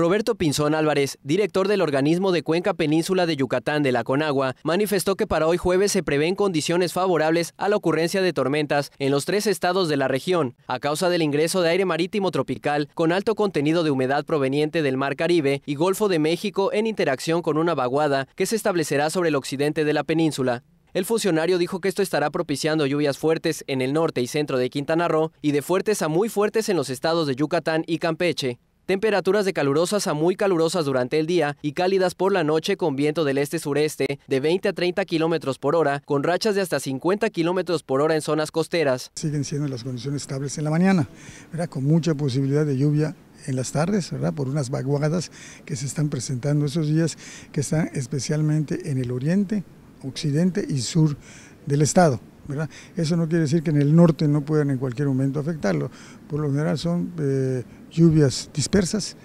Roberto Pinzón Álvarez, director del organismo de Cuenca Península de Yucatán de la Conagua, manifestó que para hoy jueves se prevén condiciones favorables a la ocurrencia de tormentas en los tres estados de la región, a causa del ingreso de aire marítimo tropical con alto contenido de humedad proveniente del Mar Caribe y Golfo de México en interacción con una vaguada que se establecerá sobre el occidente de la península. El funcionario dijo que esto estará propiciando lluvias fuertes en el norte y centro de Quintana Roo y de fuertes a muy fuertes en los estados de Yucatán y Campeche. Temperaturas de calurosas a muy calurosas durante el día y cálidas por la noche con viento del este-sureste de 20 a 30 kilómetros por hora, con rachas de hasta 50 kilómetros por hora en zonas costeras. Siguen siendo las condiciones estables en la mañana, con mucha posibilidad de lluvia en las tardes, Por unas vaguadas que se están presentando esos días, que están especialmente en el oriente, occidente y sur del estado. Eso no quiere decir que en el norte no puedan en cualquier momento afectarlo. Por lo general son eh, lluvias dispersas,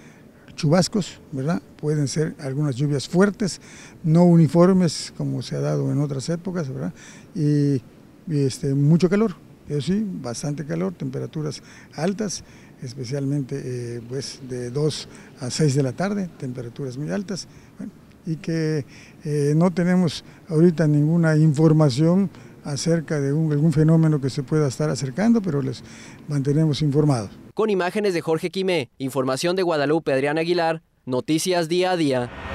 chubascos, ¿verdad? Pueden ser algunas lluvias fuertes, no uniformes como se ha dado en otras épocas, Y, este, mucho calor, eso sí, bastante calor, temperaturas altas, especialmente eh, pues de 2 a 6 de la tarde, temperaturas muy altas, y que eh, no tenemos ahorita ninguna información acerca de algún fenómeno que se pueda estar acercando, pero les mantenemos informados. Con imágenes de Jorge Quimé, información de Guadalupe Adrián Aguilar, Noticias Día a Día.